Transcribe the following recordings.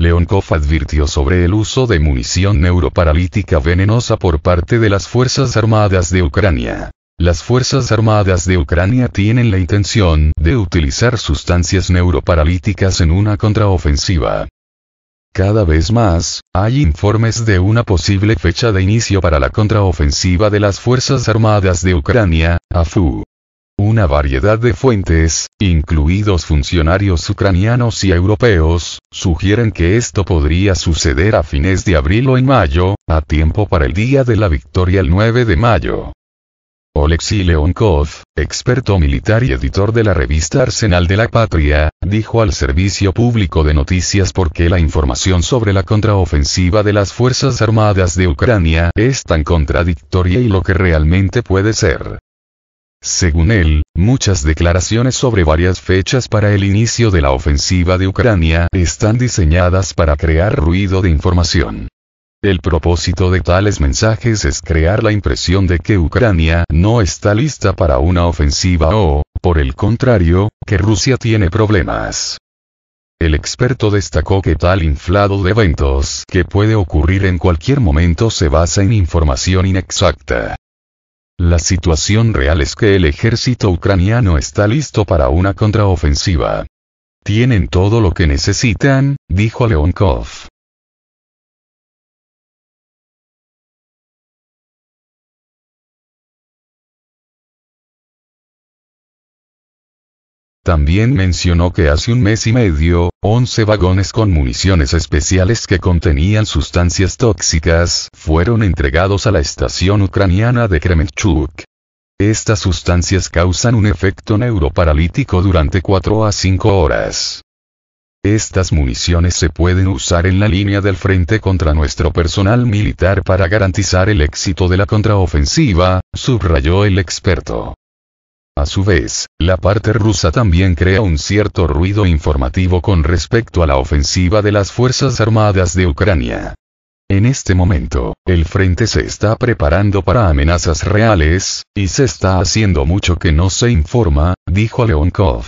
Leonkov advirtió sobre el uso de munición neuroparalítica venenosa por parte de las Fuerzas Armadas de Ucrania. Las Fuerzas Armadas de Ucrania tienen la intención de utilizar sustancias neuroparalíticas en una contraofensiva. Cada vez más, hay informes de una posible fecha de inicio para la contraofensiva de las Fuerzas Armadas de Ucrania, AFU una variedad de fuentes, incluidos funcionarios ucranianos y europeos, sugieren que esto podría suceder a fines de abril o en mayo, a tiempo para el día de la victoria el 9 de mayo. Oleksiy Leonkov, experto militar y editor de la revista Arsenal de la Patria, dijo al servicio público de noticias por qué la información sobre la contraofensiva de las Fuerzas Armadas de Ucrania es tan contradictoria y lo que realmente puede ser. Según él, muchas declaraciones sobre varias fechas para el inicio de la ofensiva de Ucrania están diseñadas para crear ruido de información. El propósito de tales mensajes es crear la impresión de que Ucrania no está lista para una ofensiva o, por el contrario, que Rusia tiene problemas. El experto destacó que tal inflado de eventos que puede ocurrir en cualquier momento se basa en información inexacta. La situación real es que el ejército ucraniano está listo para una contraofensiva. Tienen todo lo que necesitan, dijo Leonkov. También mencionó que hace un mes y medio, 11 vagones con municiones especiales que contenían sustancias tóxicas fueron entregados a la estación ucraniana de Kremenchuk. Estas sustancias causan un efecto neuroparalítico durante 4 a 5 horas. Estas municiones se pueden usar en la línea del frente contra nuestro personal militar para garantizar el éxito de la contraofensiva, subrayó el experto. A su vez, la parte rusa también crea un cierto ruido informativo con respecto a la ofensiva de las Fuerzas Armadas de Ucrania. En este momento, el frente se está preparando para amenazas reales, y se está haciendo mucho que no se informa, dijo Leonkov.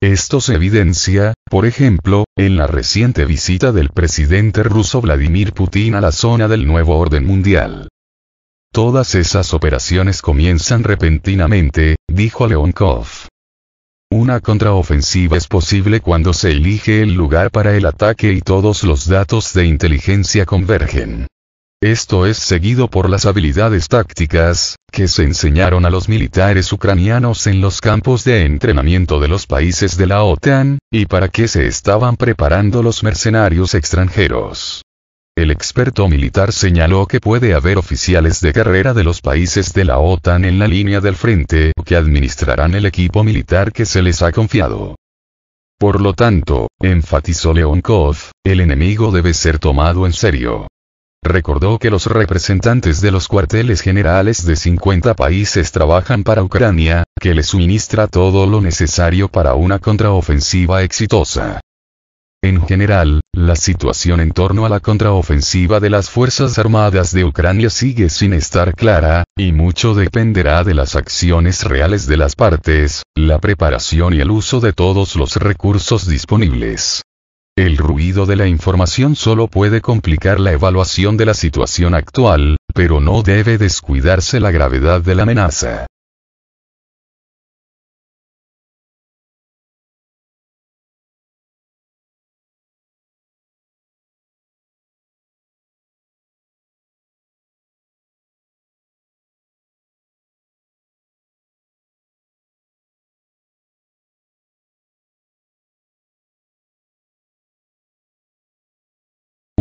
Esto se evidencia, por ejemplo, en la reciente visita del presidente ruso Vladimir Putin a la zona del nuevo orden mundial. Todas esas operaciones comienzan repentinamente, dijo Leonkov. Una contraofensiva es posible cuando se elige el lugar para el ataque y todos los datos de inteligencia convergen. Esto es seguido por las habilidades tácticas, que se enseñaron a los militares ucranianos en los campos de entrenamiento de los países de la OTAN, y para qué se estaban preparando los mercenarios extranjeros. El experto militar señaló que puede haber oficiales de carrera de los países de la OTAN en la línea del frente que administrarán el equipo militar que se les ha confiado. Por lo tanto, enfatizó Leonkov, el enemigo debe ser tomado en serio. Recordó que los representantes de los cuarteles generales de 50 países trabajan para Ucrania, que le suministra todo lo necesario para una contraofensiva exitosa. En general, la situación en torno a la contraofensiva de las Fuerzas Armadas de Ucrania sigue sin estar clara, y mucho dependerá de las acciones reales de las partes, la preparación y el uso de todos los recursos disponibles. El ruido de la información solo puede complicar la evaluación de la situación actual, pero no debe descuidarse la gravedad de la amenaza.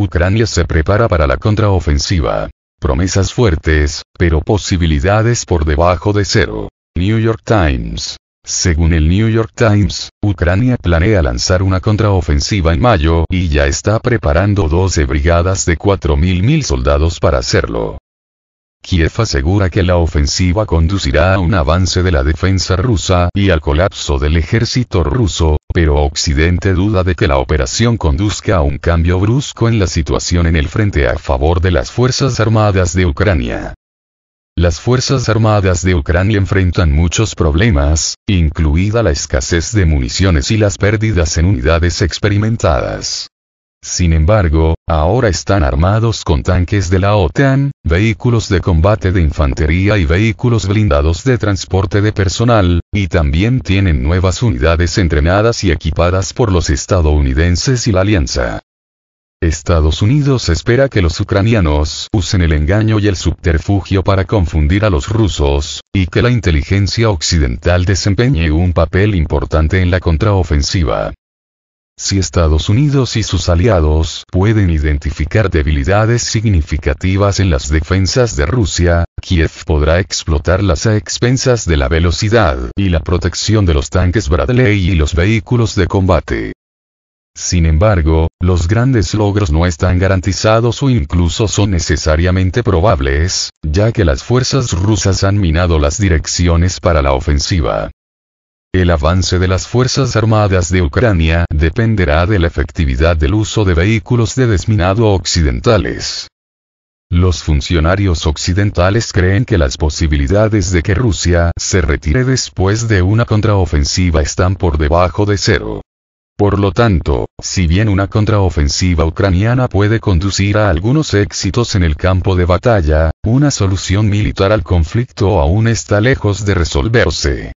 Ucrania se prepara para la contraofensiva. Promesas fuertes, pero posibilidades por debajo de cero. New York Times. Según el New York Times, Ucrania planea lanzar una contraofensiva en mayo y ya está preparando 12 brigadas de 4.000 soldados para hacerlo. Kiev asegura que la ofensiva conducirá a un avance de la defensa rusa y al colapso del ejército ruso, pero Occidente duda de que la operación conduzca a un cambio brusco en la situación en el frente a favor de las Fuerzas Armadas de Ucrania. Las Fuerzas Armadas de Ucrania enfrentan muchos problemas, incluida la escasez de municiones y las pérdidas en unidades experimentadas. Sin embargo, ahora están armados con tanques de la OTAN, vehículos de combate de infantería y vehículos blindados de transporte de personal, y también tienen nuevas unidades entrenadas y equipadas por los estadounidenses y la alianza. Estados Unidos espera que los ucranianos usen el engaño y el subterfugio para confundir a los rusos, y que la inteligencia occidental desempeñe un papel importante en la contraofensiva. Si Estados Unidos y sus aliados pueden identificar debilidades significativas en las defensas de Rusia, Kiev podrá explotarlas a expensas de la velocidad y la protección de los tanques Bradley y los vehículos de combate. Sin embargo, los grandes logros no están garantizados o incluso son necesariamente probables, ya que las fuerzas rusas han minado las direcciones para la ofensiva. El avance de las Fuerzas Armadas de Ucrania dependerá de la efectividad del uso de vehículos de desminado occidentales. Los funcionarios occidentales creen que las posibilidades de que Rusia se retire después de una contraofensiva están por debajo de cero. Por lo tanto, si bien una contraofensiva ucraniana puede conducir a algunos éxitos en el campo de batalla, una solución militar al conflicto aún está lejos de resolverse.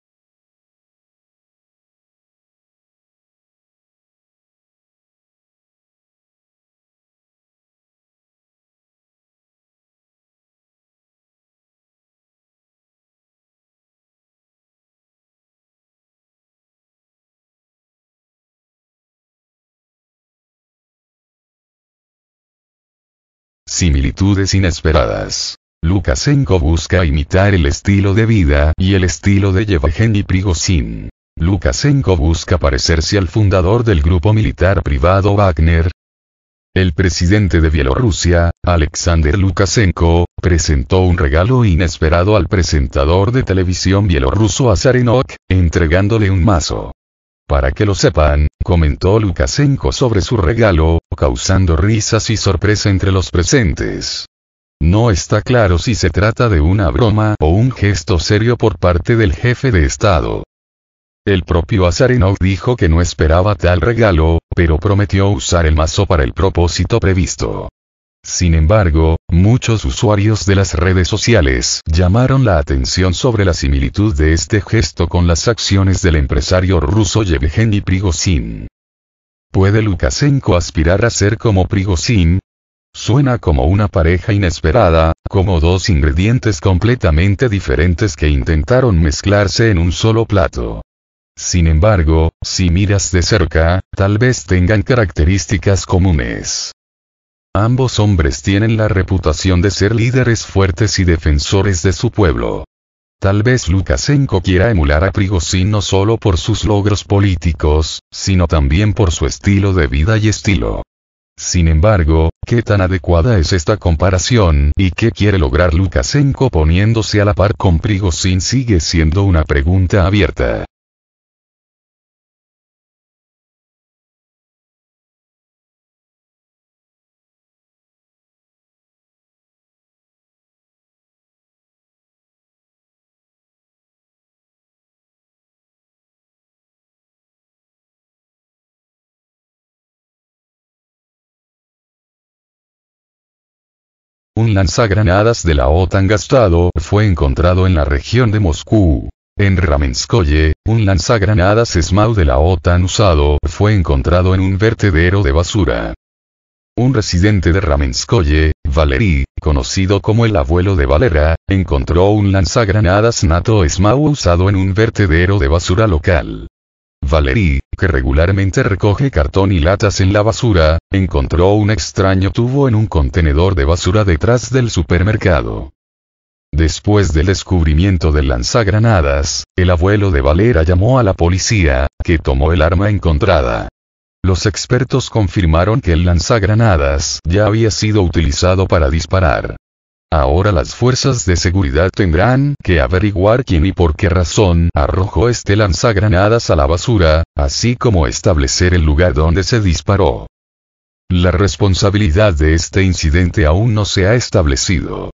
similitudes inesperadas. Lukashenko busca imitar el estilo de vida y el estilo de Yevgeny Prigozhin. Lukashenko busca parecerse al fundador del grupo militar privado Wagner. El presidente de Bielorrusia, Alexander Lukashenko, presentó un regalo inesperado al presentador de televisión bielorruso Azarenok, entregándole un mazo. Para que lo sepan, comentó Lukashenko sobre su regalo, causando risas y sorpresa entre los presentes. No está claro si se trata de una broma o un gesto serio por parte del jefe de Estado. El propio Azarinov dijo que no esperaba tal regalo, pero prometió usar el mazo para el propósito previsto. Sin embargo, muchos usuarios de las redes sociales llamaron la atención sobre la similitud de este gesto con las acciones del empresario ruso Yevgeny Prigozhin. ¿Puede Lukashenko aspirar a ser como Prigozhin? Suena como una pareja inesperada, como dos ingredientes completamente diferentes que intentaron mezclarse en un solo plato. Sin embargo, si miras de cerca, tal vez tengan características comunes. Ambos hombres tienen la reputación de ser líderes fuertes y defensores de su pueblo. Tal vez Lukashenko quiera emular a Prigozhin no solo por sus logros políticos, sino también por su estilo de vida y estilo. Sin embargo, ¿qué tan adecuada es esta comparación y qué quiere lograr Lukashenko poniéndose a la par con Prigozhin sigue siendo una pregunta abierta. Un lanzagranadas de la OTAN gastado fue encontrado en la región de Moscú. En Ramenskoye, un lanzagranadas SMAU de la OTAN usado fue encontrado en un vertedero de basura. Un residente de Ramenskoye, Valery, conocido como el abuelo de Valera, encontró un lanzagranadas NATO SMAU usado en un vertedero de basura local. Valerie, que regularmente recoge cartón y latas en la basura, encontró un extraño tubo en un contenedor de basura detrás del supermercado. Después del descubrimiento del lanzagranadas, el abuelo de Valera llamó a la policía, que tomó el arma encontrada. Los expertos confirmaron que el lanzagranadas ya había sido utilizado para disparar. Ahora las fuerzas de seguridad tendrán que averiguar quién y por qué razón arrojó este lanzagranadas a la basura, así como establecer el lugar donde se disparó. La responsabilidad de este incidente aún no se ha establecido.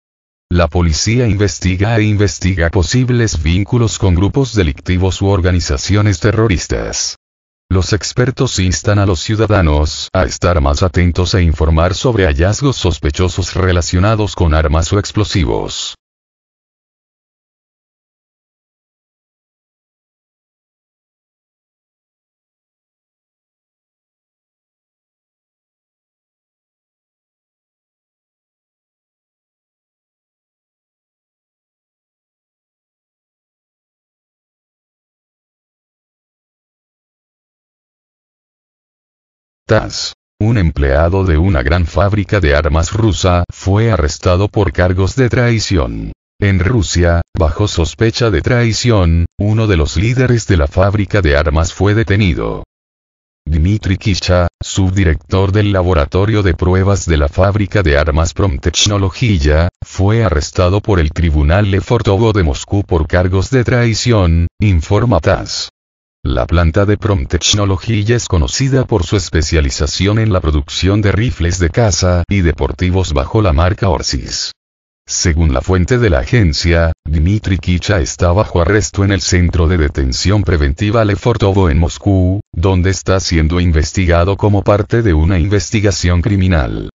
La policía investiga e investiga posibles vínculos con grupos delictivos u organizaciones terroristas. Los expertos instan a los ciudadanos a estar más atentos e informar sobre hallazgos sospechosos relacionados con armas o explosivos. Taz, un empleado de una gran fábrica de armas rusa, fue arrestado por cargos de traición. En Rusia, bajo sospecha de traición, uno de los líderes de la fábrica de armas fue detenido. Dmitry Kisha, subdirector del laboratorio de pruebas de la fábrica de armas Promtechnología, fue arrestado por el Tribunal Lefortovo de Moscú por cargos de traición, informa TASS. La planta de Prom es conocida por su especialización en la producción de rifles de caza y deportivos bajo la marca Orsis. Según la fuente de la agencia, Dmitry Kicha está bajo arresto en el centro de detención preventiva Lefortovo en Moscú, donde está siendo investigado como parte de una investigación criminal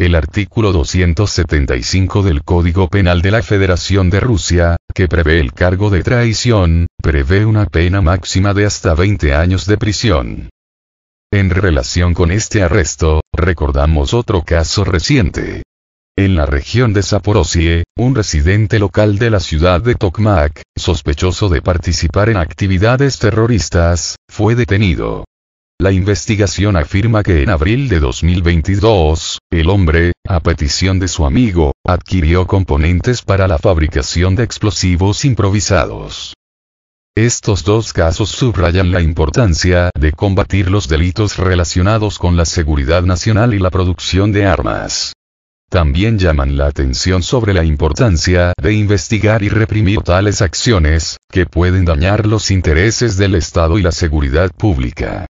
el artículo 275 del Código Penal de la Federación de Rusia, que prevé el cargo de traición, prevé una pena máxima de hasta 20 años de prisión. En relación con este arresto, recordamos otro caso reciente. En la región de Saporosie, un residente local de la ciudad de Tokmak, sospechoso de participar en actividades terroristas, fue detenido. La investigación afirma que en abril de 2022, el hombre, a petición de su amigo, adquirió componentes para la fabricación de explosivos improvisados. Estos dos casos subrayan la importancia de combatir los delitos relacionados con la seguridad nacional y la producción de armas. También llaman la atención sobre la importancia de investigar y reprimir tales acciones, que pueden dañar los intereses del Estado y la seguridad pública.